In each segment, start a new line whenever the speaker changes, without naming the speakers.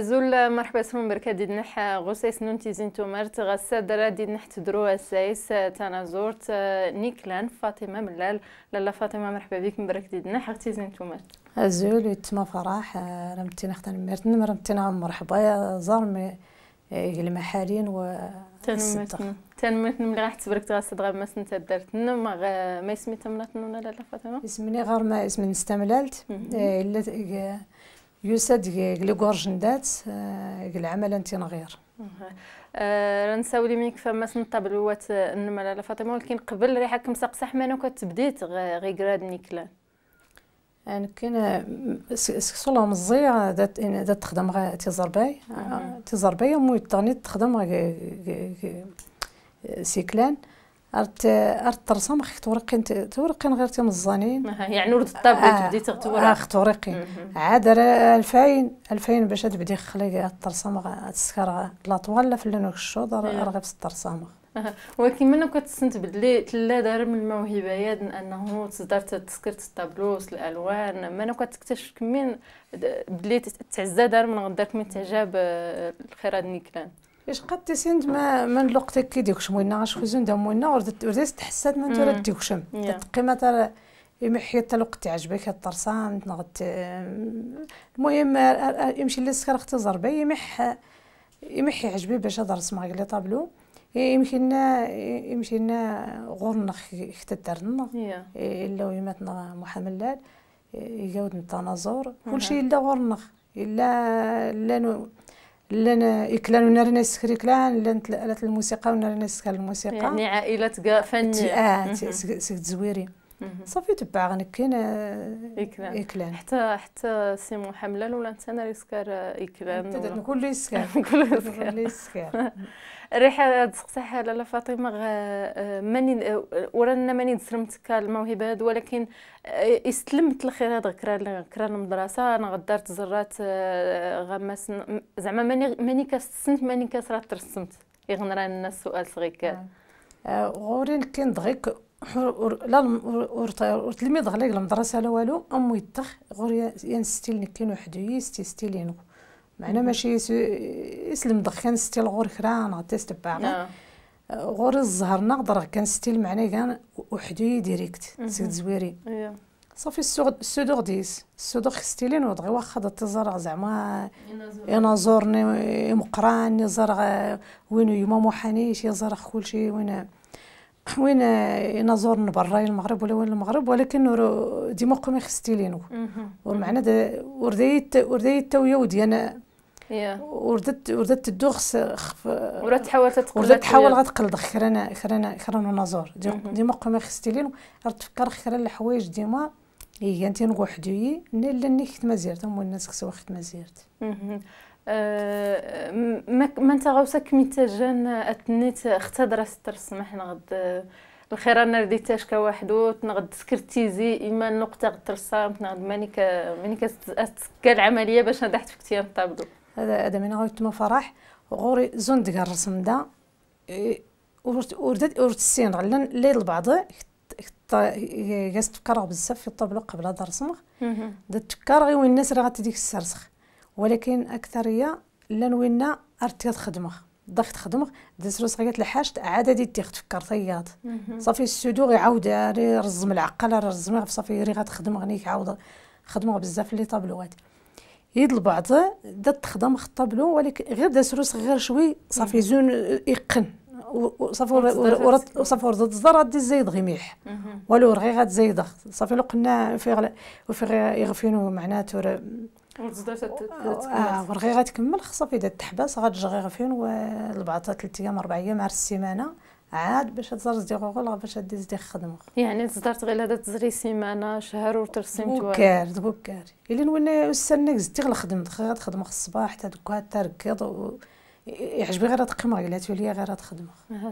زول مرحبا سمون بركة دي نح غسيس زينتو مرت تومرت غسادرة دي نح تدرو السايس تانا زورت نيكلان فاطمة ملال للا فاطمة مرحبا بك مبرك دي نح تيزين تومرت
زول يتما فرح اختان ختان مرتن عم مرحبا زارمي إيه، المحارين و تنمتن
تنمتن راح تبرك تغسد غير ما سنت درتن ما ما سميتها تمنات ولا لا
فاطمة اسمي غير ما اسمي نستملالت الا إيه، إيه، يساد قلي قرجندات قل آه، عملا تنغير
أه، رنساولي منك فما سنطابلوات النمل آه، على فاطمه ولكن قبل ريحه كمساق صح ما انا كنت بديت غي قراد نيكلا
انا كاين سكسولهم مزيا دات دات تخدم غا تيزرباي تيزرباي موي تغني تخدم سيكلان ارت ارت ترسم اخي تورقين تورقين غير تمزانين يعني ورد الطابلة آه، بديتي تورق اخ آه، تورقين عاد 2000 2000 باش تبدي خلي الترسم تسكر لا طوال في لونك الشوط في الترسم
ولكن ملي كتسنت بلي تلا دار من الموهبه انه تصدر تسكرت الطابلوس الالوان ملي كتكتشف كمين بلي تعزى دار من غدا من تعجب آه، الخيرات نيكلان
إيش قد تسند ما من لقتك كي ديكش موينا غاش خزون دا موينا وردت وردت تحسد من تورا ديكشم تتقيمة ترى يمحي حتى الوقت تعجبك الطرسان تنغت المهم يمشي سكر اختي زربي يمح يمحي عجبي باش ادرس معاك لي طابلو يمشينا يمشينا غورنا اختدرنا الا ويماتنا محملات يقعد التناظر كلشي الا غورنا الا الا لان يكلان نار ناس كلان لان تلات الموسيقى ونار ناس الموسيقى يعني عائله فنيه اه زويري صافي تبع غنكين آه، إكلان إكلان
حتى حتى سيمون حملان ولا آه، أنت أنا ريسكار إكلان كل ريسكار كل ريسكار الريحة تسقسح لالا فاطمة ماني ورانا ماني تسلمت كالموهبة هاد ولكن آه، استلمت الخير هاد كرا كرا المدرسة أنا غدرت زرات غماس زعما ماني ماني كاستسنت ماني كاسرات ترسمت يغنران الناس سؤال صغير كان
غوري كندغيك لالم ورتلميض غليق المدرسة لا والو أمو يتخ غور ينستيل نكين ستي يستيلينو معنا ماشي يسلم دخ كنستيل غور كران غتيست باغي آه. غور الزهر نقدر كنستيل معنا كان وحدي ديريكت سيد زويري أيوه. صافي السودوغ ديس السودوغ ستيلين دغي واخا تزرع زعما انا زورني مقران زرع وينو يما محانيش يزرع كلشي وين وين ينظر برا يعني المغرب ولا وين المغرب ولكن ديما قومي خستيلينو والمعنى ومعنا ورديت ورديت تويا وديانا وردت وردت الدوخس خف وردت تحاول تتقلد وردت تحاول غتقلد خرانا خرانا خرانا نزور ديما قومي خستيلينو تفكر خرا الحوايج ديما هي إيه، انت نقول ني لا ني خت مازيرت الناس كسوا خت مازيرت
ما تغوصة كميتا جان اتنيت اختدر ستر حنا غد الخير انا اشكا واحد تنغد سكرتيزي اما النقطة غد تنغد مانيك مانيك كتسكى العملية باش نضحت في كتير نطابدو
هذا هذا من غاوت ما فرح غوري زون ديك الرسم دا وردت ورد السين غلا ليل البعض كاس تفكر بزاف في الطابلو قبل هذا الرسم دا تفكر غي وين الناس راه غاتديك السرسخ ولكن أكثرية لنوينا أرتيات خدمة ضغط خدمة دازت روس غيات لحاشت عاد دي في كارثيات طيات صافي السودو غيعاود رزم العقل رزم صافي ري غتخدم غنيك عاود خدمة بزاف لي طابلوات يد البعض دات تخدم خطابلو ولكن غير داس روس غير شوي صافي زون يقن وصافي وصافي ورد الزر دي زيد غيميح ولو رغي غاد زيد صافي لو قلنا في غير يغفينو معناتو
اه ورغي
غتكمل خاصها اذا تحبس غتجغي غفين والبعطه ثلاث ايام اربع ايام عار السيمانه عاد باش تزار زدي غوغل باش دي زدي خدمه
يعني تزدرت غير هذا تزري سيمانه شهر وترسم توالي بوكار
بكار الا نولي نستناك زدي الخدمه غتخدم خص الصباح حتى دوكا تركض يعجبني غير راه قالت تولي غير تخدم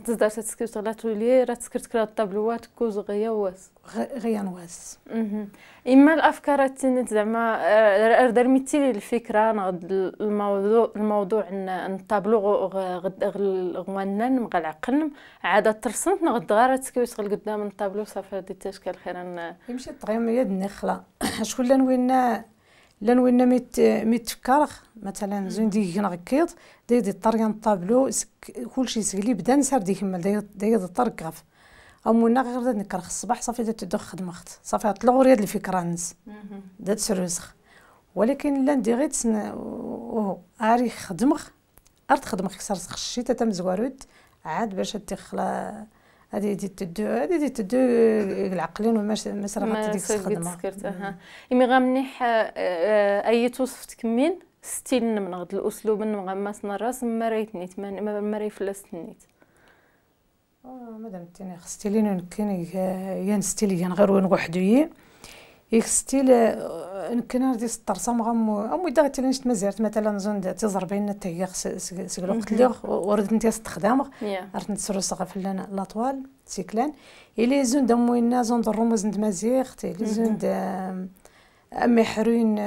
تزدر تسكر تغلات تولي راه تسكرت كرا الطابلوات كوز غيا واس غيا نواس اما الافكار تنت زعما اردر آه، لي الفكره نغد الموضوع الموضوع ان الطابلو غد غوانن مغا العقل عاد ترسمت نغد غير تسكرت تغل قدام الطابلو صافي ديتاش تاشكال خير آه. يمشي
يا يد خلا شكون وين لان وين ميت ميتفكر مثلا زون ديك كنا غكيط داير دي الطريان الطابلو كلشي سغلي بدا نسار ديك مال داير داير الطر او امونا غير نكرخ الصباح صافي دا تدخ خدمة خت صافي طلعو غير الفكرة نس دا تسرسخ ولكن لا ندي غير تسن او اري خدمه ارد خدمه كسر خشيت تم زوارد عاد باش تخلى هذه دي تدو هذه دي تدو العقلين والمسرقه ديك الخدمه
إمي غامنيح آه، آه، أي توصف تكمين ستيل من غد الأسلوب من غماس الراس ما ريتنيت ما ريفلستنيت
آه، مدام تيني خستيلين كان ينستيلي غير وين وحدي يخستيل نكنا دي الطرسام غم امي دا نشت مزيرت مثلا زون تزربين حتى هي خص الوقت اللي ورد انت استخدامه عرفت نتسرس في لنا لاطوال سيكلان الى زون دموينا زون الرموز نت مازيخت الى زون امي حرين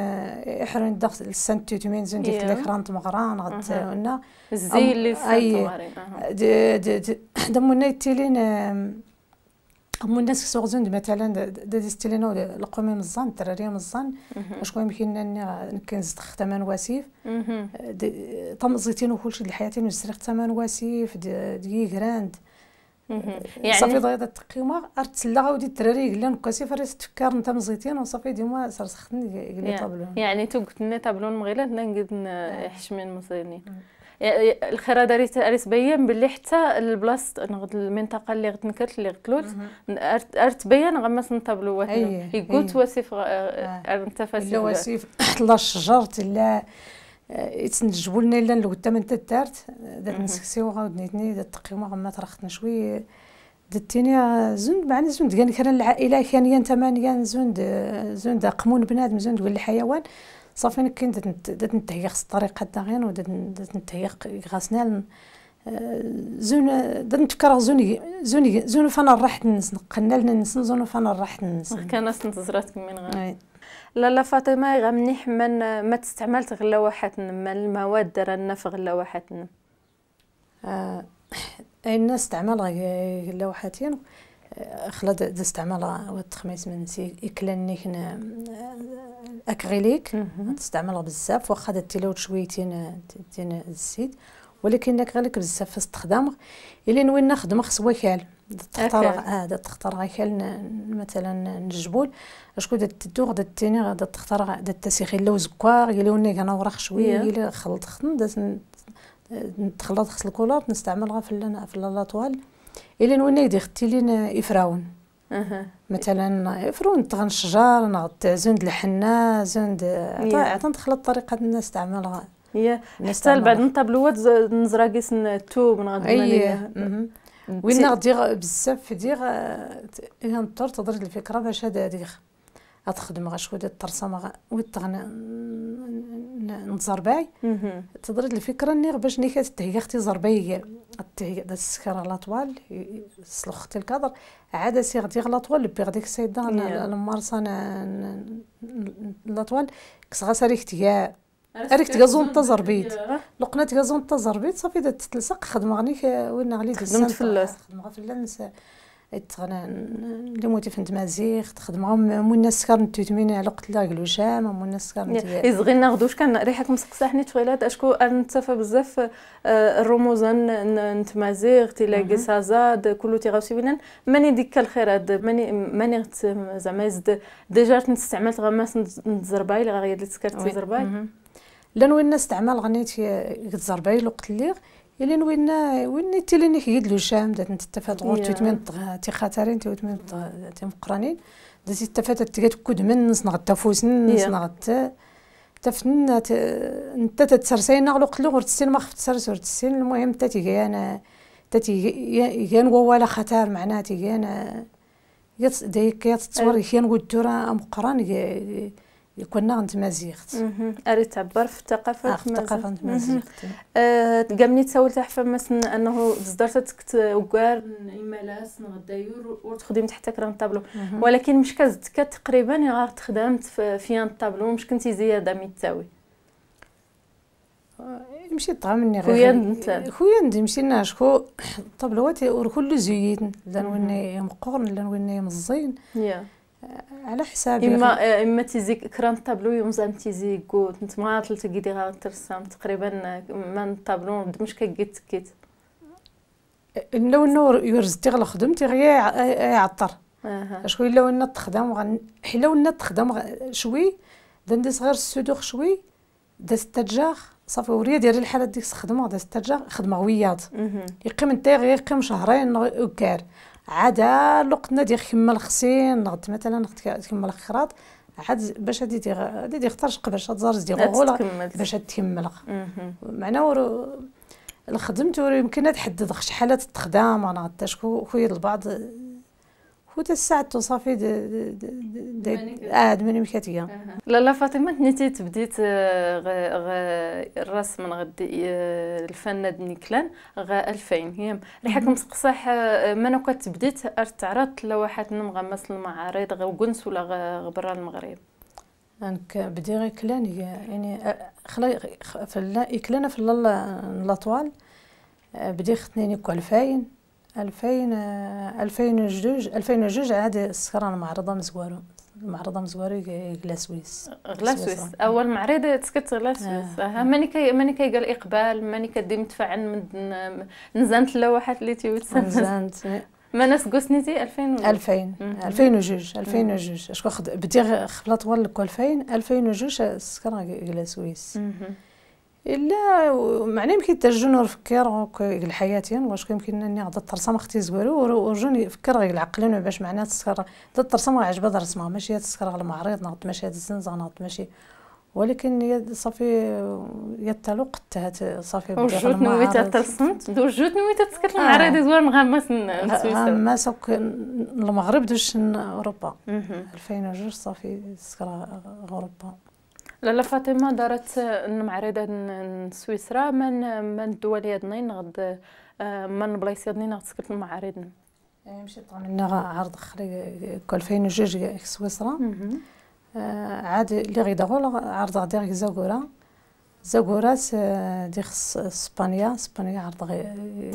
حرين داخت السنت تيمين زون ديك رانت مغران غد قلنا الزي اللي سنت مغرين دمونا يتيلين هما الناس سوغزون مثلا دادي ستيلينو لقومي من الزان الدراري من الزان واش كون يمكن اني كنزد ثمن واسيف طم زيتين وكل شيء الحياه نزرق ثمن واسيف دي غراند آه، يعني صافي ضيضة التقيمة ارتسلا غاودي الدراري قلنا نكاسي فريس تفكر نتا مزيتين وصافي ديما سرسختني لي طابلون يعني تو قلت لنا طابلون مغيلا هنا نقد
نحشمين آه. مزيرني آه. الخيره هذا ريت بيان باللي حتى البلاصه نغد المنطقه اللي غد نكرت اللي غتلوت ارت بيان غمس نطبلو واتنو انت تواسيف لو الواسيف
لا الشجر تلا آه، يتنجبوا لنا الا الغدا انت دارت آه، دات نسكسي وغاودنيتني دات تقيمه غما طرختنا شويه دتيني آه، زند معني زند كان كان العائله كان ثمانيه زند زند قمون بنادم زند ولا الحيوان صافي انا كنت نتهيق في الطريق حتى غير ونتهيق غاسنا آه، زون نتفكر زون زون زون فانا راحت نس نقلنا لنا نس زون فانا راحت نس كان
نتزرات من غير لالا فاطمه غامني من ما تستعملت غلا واحد من المواد درنا في غلا واحد
آه الناس استعمل غلا واحد خلط تستعملها وتخميس من سي يكلني هنا اكريليك تستعملها بزاف واخا هاد التلاوه شويتين تين الزيت ولكن داك بزاف في استخدامه الا نوي نخدم خص وكال تختار هذا آه، تختار غيكال مثلا الجبول اشكو دا تدو غدا تيني غدا تختار دا تسيخي لو زكوار يلا وني كان وراخ شويه يلا خلط خدم تخلط خص الكولور نستعملها في في لاطوال الا وين يقدر يختي لين افراون أه. مثلا افرون تغن الشجر نغط زند الحنا زند عطا نخلط طريقه الناس تعملها هي حتى بعد الطابلوات نزرا كيس الثوب نغدي وين نغدي بزاف ديغ إيه، الا نضطر تضرج الفكره باش هذا ديغ غتخدم ديال الطرسه ما تغنى نتزرباي تضرد الفكره اني باش ني كتهيا اختي زرباي تهيا دا السكر لاطوال طوال سلخت الكادر عاد سي غدي لاطوال بي غديك السيده المارسه لاطوال كس غاسري اختي ريكت غازون تزربيت لقنات غازون تزربيت صافي تلصق خدمه غني وين غلي خدمت في خدمه في اللنس اللي موتي في مازيغ تخدم مو الناس كار نتوتمين على قلت لا قلوشام مو الناس كار غير ناخذوش كان ريحك مسقسه
حنيت غيلات اشكو نتفى بزاف آه، الرموز نت مازيغ تلاقي سازاد كلو تيغاوسي بنان ماني ديك الخير هاد ماني ماني زعما يزد
ديجا نستعملت غماس نتزربايل غير تسكر كارت زربايل لان الناس نستعمل غنيتي تزربايل وقت اللي إلين وين وين تيليني كيد لو شام دات نتفات غور تيتمين تي خاترين تيتمين تي مقرانين دات تفات تيكات كود من نص نغتا فوسن نص نغتا تفتن انت تتسرسين نغلو قتلو غور تسين ما خفت غور تسين المهم تا تيجي انا تا تيجي ولا خطر معناها تيجي انا دايك تصور كي نقول ترى مقران يكون عند مزيخت اري تعبر في الثقافه آه في الثقافه آه، عند مزيخت قامني تسول تحفه مثلا انه تصدرت تكت
وكار ايمالاس نغدايور وتخدم تحتك راه طابلو ولكن مش كزدك تقريبا غير تخدمت في ان طابلو مش كنتي زياده ميتاوي
آه، مشي مني غير خويا انت خويا انت مشينا شكو طابلوات وكل زيد لان وين مقورن لان وين مزين yeah.
على حساب اما يعني. اما تيزي كران طابلو يومزام تيزي كو انت ما تلتقي ديغا ترسم
تقريبا من طابلو مش كيت
كيت لو
انه يرزتي تيغ خدمتي تيغ يعطر شوي لو انه تخدم غن لو انه تخدم شوي دندس غير السودوخ شوي داس تجاغ صافي وريا ديال الحالة ديك خدمة داس تجاغ خدمة وياض يقيم انت غير يقيم شهرين وكار عاد لقنا ديال خمال خسين نغد مثلا نغد تكمل خراط عاد باش هادي دي هادي دي خطرشق باش تزرز دي غولا باش تكمل معناه ورو يمكن تحدد شحال تخدم انا حتى شكون خويا البعض د د د عاد من آه، لا
لالا فاطمة نتي تبديت آه، الرسم من غدي آه، الفن نيكلان غ 2000 يام ريحكم تقصح من وقت تبديت تعرضت لوحات نمغمس المعارض غ وكنس ولا غا المغرب
انك بدي غير كلان يعني خلي في لا كلانه في لا طوال بدي ختني كو الفاين 2000 2002 جوج ألفين جوج عاد السكران معرضة مزوارو معرضة مزوارو غلاسويس غلاسويس
أول معرض تسكت غلاسويس آه. ماني كي ماني كيقال إقبال ماني كدي متفاعل نزانت اللوحات اللي تيوتسمى نزانت
منس قسنتي 2000 2000 2002 2002 شكون بدي خبلة طوال لك 2000 2002 سكرا كلا سويس الا معناه يعني يمكن ترجون نفكر الحياه يعني، واش يمكن اني غدا ترسم اختي زوالو ورجون يفكر غير العقل باش معناه تسكر الترسم عجبها الرسمه ماشي تسكر على المعرض ناض ماشي هاد الزنزه ناض ماشي ولكن صافي التلوق تهت صافي وجوت نويت ترسمت وجوت نويت تسكر المعرض زوال زوار نغمس آه، نغمس المغرب دوش اوروبا 2002 صافي تسكر اوروبا
لالا فاطمه دارت معرضه سويسرا من من الدول يدنين غد آه، من بلايص يدنين غد سكرت معارضنا آه، مشيت عملنا
عرض خري كولفين جوج سويسرا آه، عاد اللي دغول عرض غادي غي زاكورا زاكورا دي خص اسبانيا اسبانيا عرض غي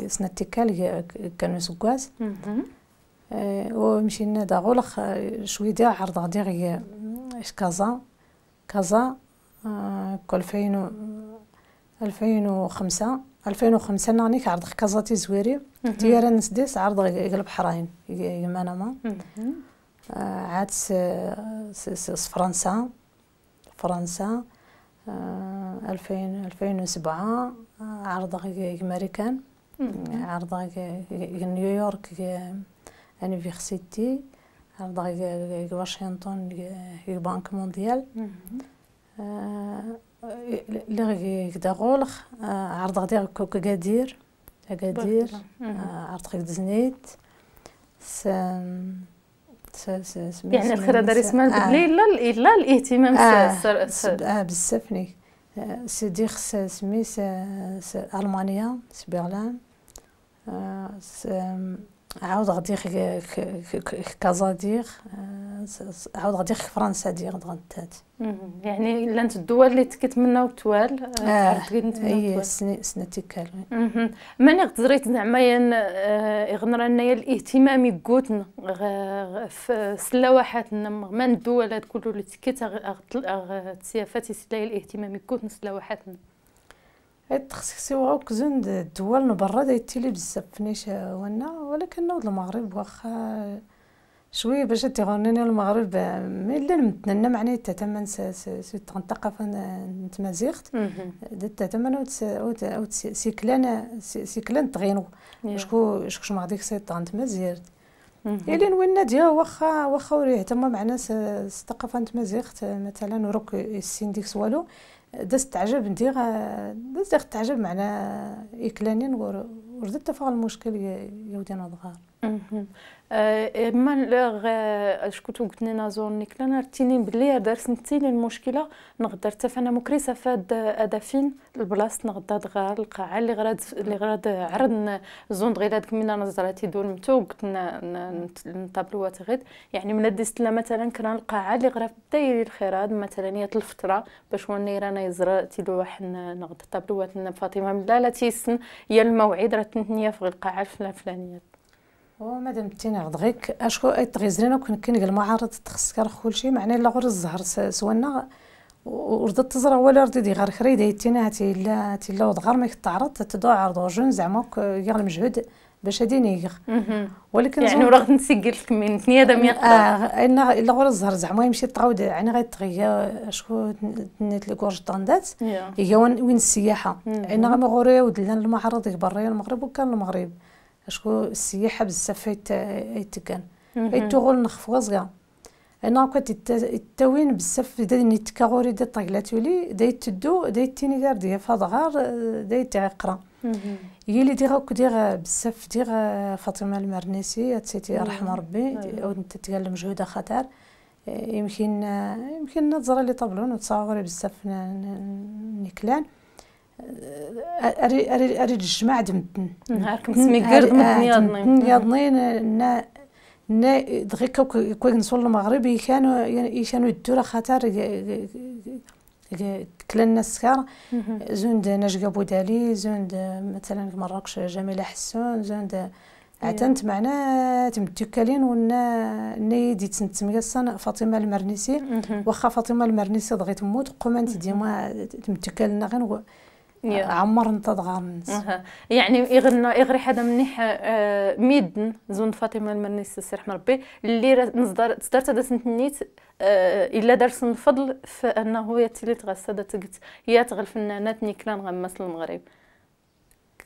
سنة تيكال كانو سكواز ومشينا دغول شوي ديال عرض غادي غي كازا كازا آه، كولفين ألفين وخمسة ألفين وخمسة نعني كعرض كازا تي زويري تيارا نسديس عرض قلب حراين يمانا ما آه، عاد س فرنسا فرنسا آه، ألفين ألفين وسبعة عرض أمريكان عرض نيويورك أنيفيرسيتي ضاي واشنطن البنك مونديال اللي كدا غولخ عرض غادي كوك قادير قادير عرض غيك دزنيت سان يعني الخير هذا رسمال بدلي لا لا الاهتمام اه بزاف ني سيدي خس سميت المانيا سبيرلان عاود غادي كازا ديغ آه، عاود غادي فرنسا ديغ غدات
يعني لانت الدول اللي كتمناو توال اه, آه، اي
سني تيكال
ماني غتزريت زعما ين آه، غنرى لنا الاهتمام كوتنا في سلاوحاتنا من الدول هاد كلو اللي تكت تسيافات سلاي الاهتمام كوتنا سلاوحاتنا
التخصيص وك د الدول نبرا برا دايتيلي بزاف فنيش وانا ولكن نوض المغرب واخا شويه باش تيغنينا المغرب مي لا نتنى معني تتمن سي نتمازيخت دت تتمن او سيكلان سيكلان تغينو شكو شكو ما غاديك سي طانت مازيرت إلا وين ديا واخا واخا وريه تما معنا الثقافة نتمازيخت مثلا روك السين ديك والو دست تعجب انت دست تعجب معنا يكلانين وردت تفاعل المشكل يودينا ظهر آه، اما آه، اش كنتو قلت لنا زون
نيكلا نرتيني بلي درس نتيني المشكله نقدر حتى فانا مكريسه فهاد ادافين البلاص نقدر دغار القاعه اللي غراد اللي غراد عرض زون دغيلا ديك مينا نزراتي دول متو قلت نطابلوات غيد يعني من ديست لا مثلا كران القاعه اللي غراد دايري الخراض مثلا هي الفتره باش وانا رانا يزراتي دو واحد نقدر طابلوات فاطمه من لا لا تيسن يا الموعد راه تنتنيا في القاعه الفلانيه
ومادام تينا غدغيك اشكو تغيزرينا كون كنقل المعارض تخسكر كلشي معنى لا غير الزهر سوانا وردت تزرع ولا ردي غير خري تينا هاتي لا تي لا غير ما يتعرض تدو عرض جون زعما غير المجهود باش هادي نيغ ولكن يعني راه نسجل لك من ثنيا دم يقدر اه الا غير الزهر زعما يمشي تعاود يعني غيتغيا شكون تنيت لي كورج طاندات هي وين السياحه انا غير مغوري ودلنا المعرض برا المغرب وكان المغرب اشكو السياحه بزاف يتكان نخفوا نخفوزغا انا كنت التوين بزاف تكاغوري نتكاغوري دا طايلاتولي دا يتدو دا يتيني دار ديا فضغار عقرا هي اللي ديغا دير بزاف ديغا فاطمه المرنسي سيتي رحم ربي أيوة. او انت تقال مجهوده خطر آه، يمكن آه، يمكن نظره لي طبلون وتصاغري بزاف نكلان اري اري اري الجماع دمتن نهاركم سمي قرد متنياضنين ياضنين آه، نا دغيك كون نصول المغرب كانوا يشانو الدورة خاطر كلا الناس كار زوند نجقة بودالي زوند مثلا مراكش جميلة حسون زوند عتنت معنا تمتكلين ونا ني دي تنتمية فاطمة المرنسي واخا فاطمة المرنسي دغي تموت قوما انت ديما تمتكلنا غير عمرن تضغرنز
يعني يغنى إغري حدا منيح آه، ميدن زون فاطمة المنيس رحمه ربي اللي نصدر تصدرت هذا سنتنيت آه، إلا درس الفضل فأنه اللي تغسد قلت يا تغل فنانات نيكلان غمس المغرب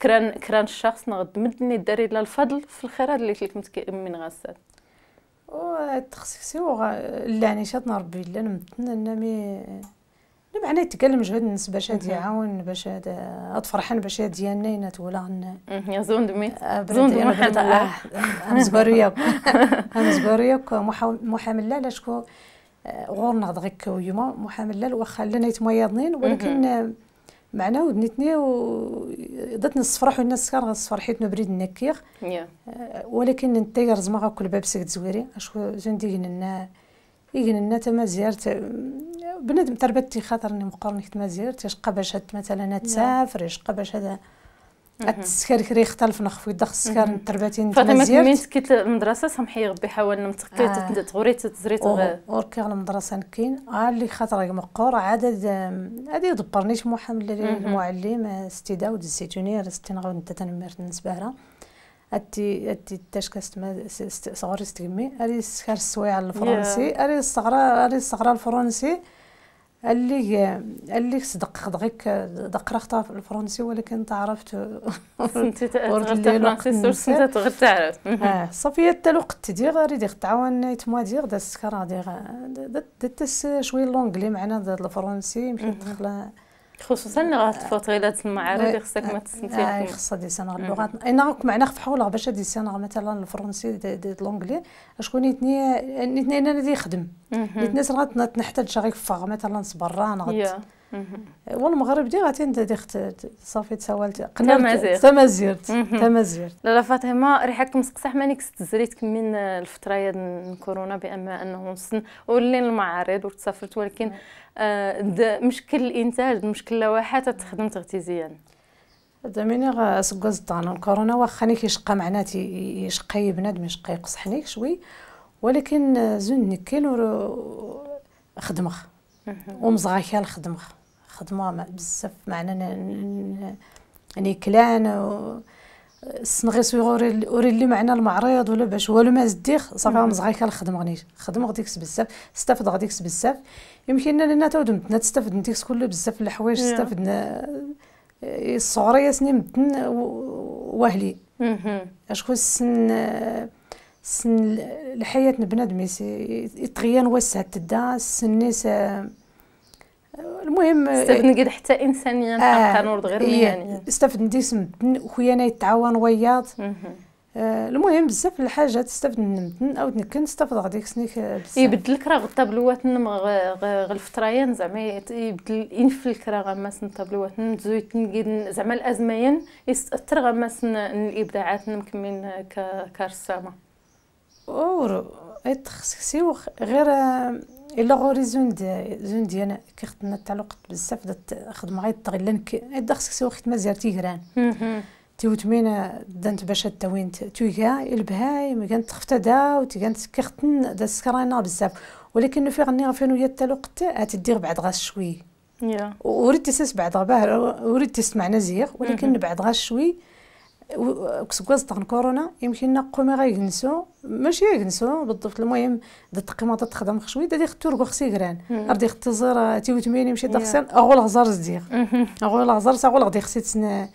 كران كران الشخص نغد مدني داري لا الفضل في الخير اللي تلك من غسد
تخسيسي و لا شاطنا ربي لا نمتنا نمي انا نتكلم جهد الناس باش يعاون باش هاد فرحان باش ديالنا ينات ولا
زون دمي زون دمي حتى ام زبريك
ام زبريك محامل لا شكون آه، غور نهض غيك كويما محامل لا واخا لنا يتميضنين ولكن آه، معنا ودنيتني آه، ضدت نصفرح والناس كان غنصفرحيت نبريد النكيغ ولكن انت رزما باب سكت زويري اشكو جندي لنا يجن تما زيارت بنادم تربتي خاطر اني مقارنة كنت مازير يشقى باش مثلا نعم. تسافر يشقى باش هذا السكر كري يختلف نخف يدخ السكر تربتي انت مازير فاطمة
سكيت المدرسة سمحي ربي حاول نمتقي آه. تغوري تزريت
وركي على المدرسة نكين آه اللي خاطر مقور عدد هذه دبرنيش محمد المعلم ستيدا ود الزيتونير ستين غاود نتا تنمر بالنسبة لها أتي أتي تشكست ما صغري ستيمي أري السكر السويع الفرنسي أري الصغرى أري الصغرى الفرنسي قال لي قال لي صدق دغيك دقرختها في الفرنسي ولكن تعرفت فرنسي سورس انت
غير تعرف اه
صافي حتى الوقت دي غير دي تعاون نيت يتما دي غدا السكر دي دت شويه لونغلي معنا الفرنسي مشيت دخل خصوصا غات
تفوتغيلات المعارض إيه، خصك ما إيه، تسنتي اي خصها دي سنغ اللغات
انا راكم معنا حول باش دي سنغ مثلا الفرنسي دي, لونغلي شكون نيتني نيتني انا اللي نخدم نيتني سنغ نحتاج غير فاغ مثلا صبران غت والله المغرب دي غاتين دخت صافي تسولت قنرت تمازيرت تمازيرت لا لا فاطمه ريحك
مسقسح مانيك زريت من الفتره من كورونا بأما انه نصن ولين المعارض وتسافرت ولكن آه، مشكل الانتاج مشكل اللوحات تخدم
تغتيزيا ميني غا سكوز طانا الكورونا واخا ني كيشقى معناتي يشقي بنادم يشقي يقصحنيك شوي ولكن آه، زون نكيل خدمه ومزغاكه الخدمه خدمه بزاف معنا نيكلان يعني الصنغي صغير وري اللي معنا المعرض ولا باش والو ما زديخ صافي مزغاكه الخدمه غني خدمه غديكس بزاف استفد غديكس بزاف يمكن لنا تو دمتنا تستفد نديكس كله بزاف الحوايج استفدنا اه، الصغريه سني مدن واهلي اشكون السن اه، سن الحياة بنادم يتغير وسع تدا سنيس المهم استفدنا قد حتى انسانيا يعني آه نورد غير يعني إيه، استفدنا ديك سمتن خويانا يتعاون وياض آه، المهم بزاف الحاجات من نمتن او نكن نستفد غديك سنيك بزاف يبدل يبدلك راه الطابلوات
نم غ زعما يبدل ينفلك راه غماس الطابلوات نم تزويت زعما الازميان يستاثر غماس الابداعات نم كمين كرسامه
اور يتخسيو غير الا غوري زون دي زون ديانا كيخدمنا تاع الوقت بزاف خدمه غير تغلن ادا خصك سوا خدمه تيكران تيغران تيوتمين دانت باش تاوين تويكا البهاي كانت تخفتا دا وتكانت كيختن دا سكرانا بزاف ولكن في غني غفين ويا تا الوقت بعد غاش شوي وريت تسس بعد غباه وريت تسمع نزيغ ولكن بعد غاش شوي وكسكواز تاع كورونا يمكن قومي يجنسو ماشي يجنسو بالضبط المهم دا التقيمات تخدم خشوي دا ديك تورغو خصي غران ردي خت تي مشي دخسان اغول غزار زديغ اغول غزار ساغول غدي تسنى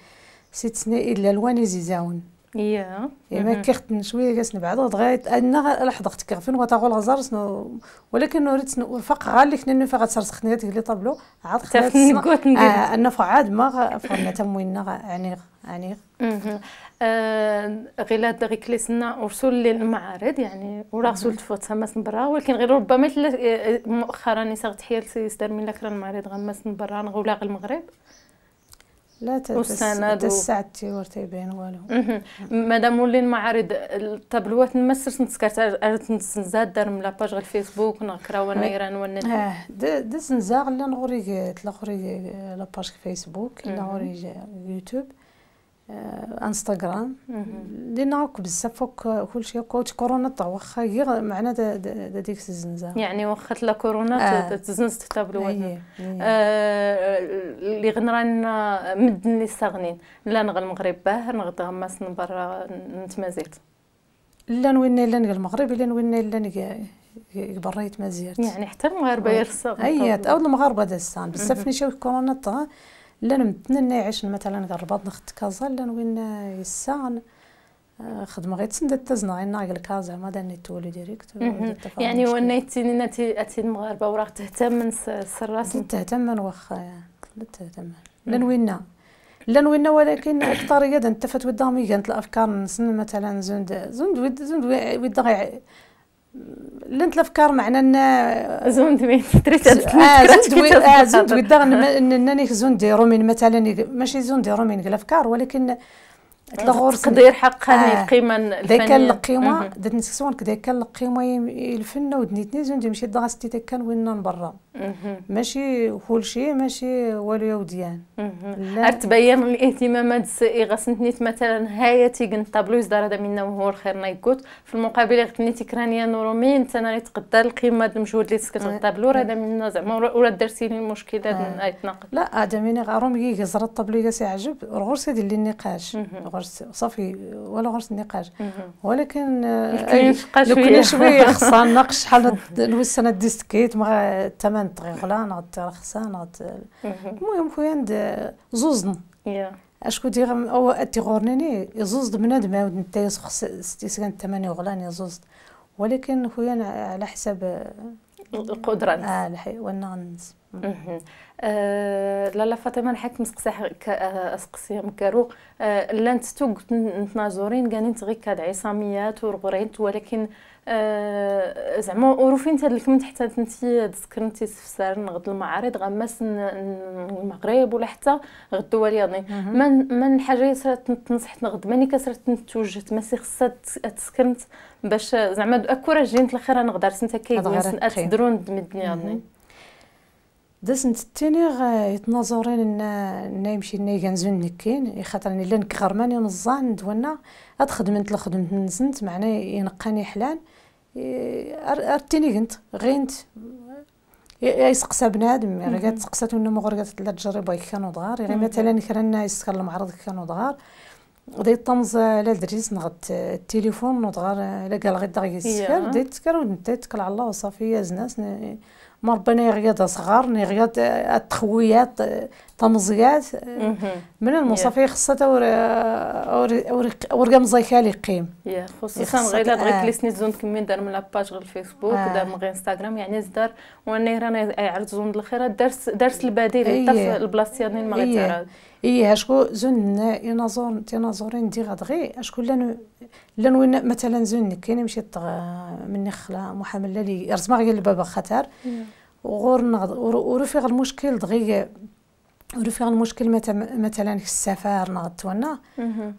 سي تسنى الا الواني زيزاون يا ما كيختن شويه كاس نبعد غير انا لحظتك كغفن وتاغول غزار سنو ولكن نريد وفق غير اللي كنا نفع غتسرسخني هذيك لي طابلو عاد خلاص آه، انا فعاد ما فرنا تموينا يعني يعني آه، غير غير
كليسنا ورسول للمعارض يعني وراه تفوت سماس برا ولكن غير ربما آه، آه، مؤخرا نسغ تحيل سيستر من لكرا المعارض غماس برا غير المغرب
لا تسعد تساعدتي ورتي بين والو
مادام ولي المعارض الطابلوات نمسر نسكرت ارت نزاد دار من لاباج غير الفيسبوك نكرا وانا ايران وانا اه
دس نزاغ لا نغوري تلاغوري لاباج فيسبوك لا نغوري يوتيوب آه، انستغرام لانه هاك بزاف كل شيء هاك كورونا تا واخا غير معنا ديك الزنزه
يعني واخا لا كورونا آه. تزنز تزنزت حتى بالوزن اللي غنرانا مدن اللي صاغنين لا نغ المغرب باه نغمس من برا نتمازيت
لا نوينا لا المغرب لا نوينا لا برا يتمازيت يعني حتى المغاربه إيه. يرسغ اي او المغاربه دازت بزاف نشوف كورونا تا لان متنن يعيش مثلا غير الرباط نخت كازا لان وين يسان آه، خدمه غير تسند تزنا غير ناقل كازا ما داني تولي ديريكت يعني وانا نتي اتي المغاربه وراك تهتم من الراس تهتم من واخا تهتم لان وين لان وين ولكن اكثر يدا انتفت ودامي كانت الافكار نسن مثلا زند زند زند ويدا لنت الافكار معنا ان زون دوين زون دوين انني زون دي رومين مثلا ماشي زون دي رومين الافكار ولكن تلغور قدير حقا القيمه
الفنيه ذاك القيمه
دات نسكسون ذاك القيمه الفن ودنيتني زون دي مشيت دغستي ذاك وين برا ماشي كل شيء ماشي والو يا وديان تبين
الاهتمامات السائغه سنتنيت مثلا هايا تيغن الطابلو دار هذا منا وهو الخير نايكوت في المقابل كرانيا نورومين انت راني تقدر القيمه المجهود اللي تسكت الطابلو اه، راه هذا اه. منا زعما ولا درتي لي المشكل اه. هذا يتناقض
لا هذا منا غاروم يزر الطابلو كاس يعجب غرس سيدي لي النقاش غرس صافي ولا غرس النقاش ولكن لو كنا شويه خصنا نقش شحال السنه ديسكيت ما الثمن نغد غيغلا نغد ترخصا نغد المهم خويا عند زوزن اشكو ديغ او تيغورنيني يزوزد بنادم عاود نتا ستي سكان تماني غلان يزوزد ولكن خويا على حساب القدرة اه الحيوان آه، آه، آه، لا لا فاطمه نحك مسقساح
اسقسي مكارو لان تتوق نتنازورين كانت غير كاد عصاميات ورغرين ولكن آه، زعما وروفين تاع الكم حتى انت تذكرتي تفسر غد المعارض غمس المغرب ولا حتى غد الرياضي من من حاجه صرات تنصحت غد ماني كسرت توجهت ماشي خصها تسكنت باش زعما الكره جينت الاخير نقدر غدرت انت كيقول درون دمدني
دسنت تيني يتنظرين ان يمشي لنا يغنزون نكين خاطر الا نكغر ماني نزان دوانا هاد خدمت لخدمت نزنت معنا ينقاني حلان ارتيني كنت غينت يسقسى بنادم يعني غير تسقسات انه مغرقة تلا غير كانوا ضغار يعني مثلا كرنا يسكر المعرض كانوا ضغار ديت طمز لا دريس نغت التليفون نضغر لا قال غير داغ يسكر ديت تسكر ونتا تكل على الله وصافي يا زناس مربى نيغيض صغار نيغيض التخويات تمزيات آه، من المصافي خاصة اور اور اور مزي كالي قيم خصوصا غير غير آه. كليسني
زون كمين دار من لاباج غير الفيسبوك آه. دار من غير انستغرام يعني زدار وانا رانا يعرض زون الخير درس درس إيه. البديل درس البلاصه اللي ما غيتعرض
اي اشكو زون تينا زورين دي غاد غي اشكو لانو لانو مثلا زون كاين مشيت مني خلا محامله لي رسمه غير البابا خطر وغور نغض ورفيق المشكل دغي فيها المشكل مثلا السفر نغد توانا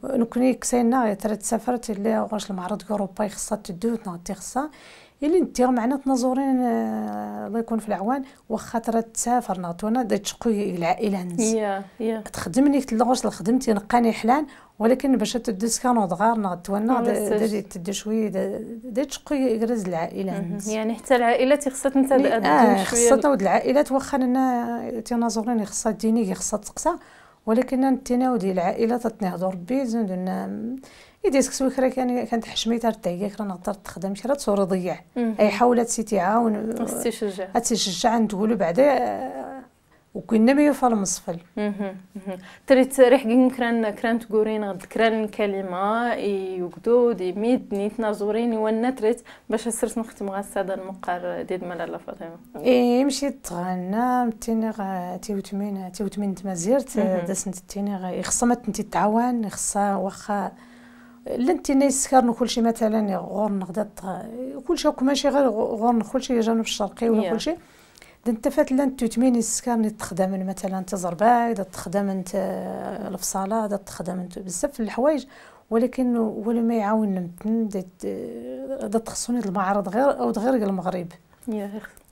نكوني كسينا ترى تسافر اللي واش المعرض اوروبا يخصها تدوت نغد خصها اللي نتيغ معنا تنزورين آه، الله يكون في العوان واخا ترى تسافر نغد توانا تشقي العائله نس تخدم ليك الغرس خدمتي نقاني حلان ولكن باش تدي تدسكانو دغارنا تولنا آه، تدي شويه دا تشقي يقرز العائله يعني حتى العائلات خصها انت اه خصها ود العائلات واخا انا تنازورين خصها ديني خصها تقسى ولكن نتناو ديال العائله تتنهضوا ربي زندون يدي سكسوي كرا كان كانت حشميتها رتايا كرا نغطر تخدم كرا تصور ضيع أي حاولت سيتي عاون تيشجع تيشجع نقولوا بعدا وكنا في المصفل
تريت ريح كران كران تقورين غد كران الكلمة يقدو دي ميد نيت نازوريني وانا تريت باش صرت نختم غا الساده ديد ديال ملاله فاطمه اي
مشيت تغنى متيني غا تيو تمين تمازيرت داسنت تيني غا خصها ما تنتي تعاون خصها واخا لنتي نيسكر كلشي مثلا غور نغدا كلشي ماشي غير غور كلشي جنوب الشرقي ولا كلشي دنتفات لان تتمين السكان تخدم مثلا تزرباي تخدم انت الفصاله تخدم انت بزاف الحوايج ولكن ولو ما يعاون نمتن تخصوني المعرض غير او غير المغرب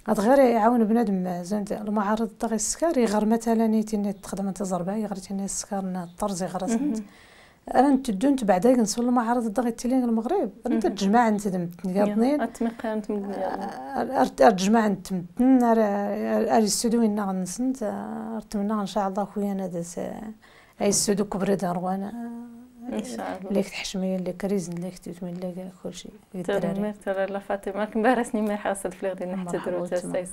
هاد غير يعاون بنادم زين المعارض تاع السكار غير مثلا تخدم انت زرباي غير تيني الطرز طرزي غرس انا نتدو نتبعدا ما عرض الضغط تيلين المغرب انت تجمع نتدمتن كاطنين اتمقى نتمدن ارجمع نتمدن ار السودو ان غنسنت ارتمنا ان شاء الله خويا انا داس اي السودو كبري داروانا
ان شاء الله ليك
تحشمي ليك ريزن ليك تتمي ليك كلشي تنمير
ترى لا فاطمه كنبارسني ما حاصل في الغد نحتدرو تاسيس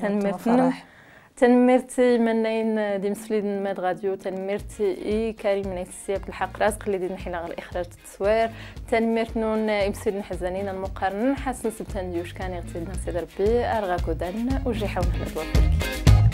تنمير فرح تنمرتي منين دي مسفليدن ماد غاديو تنمرتي اي كريم من السي عبد الحق رازق اللي دي نحينا غير اخراج التصوير تنمرت نون امسيدن حزانين المقارن حسن سبتان ديوش كان يغتيدنا سيد ربي ارغاكو دان
وجيحاون حنا توافركي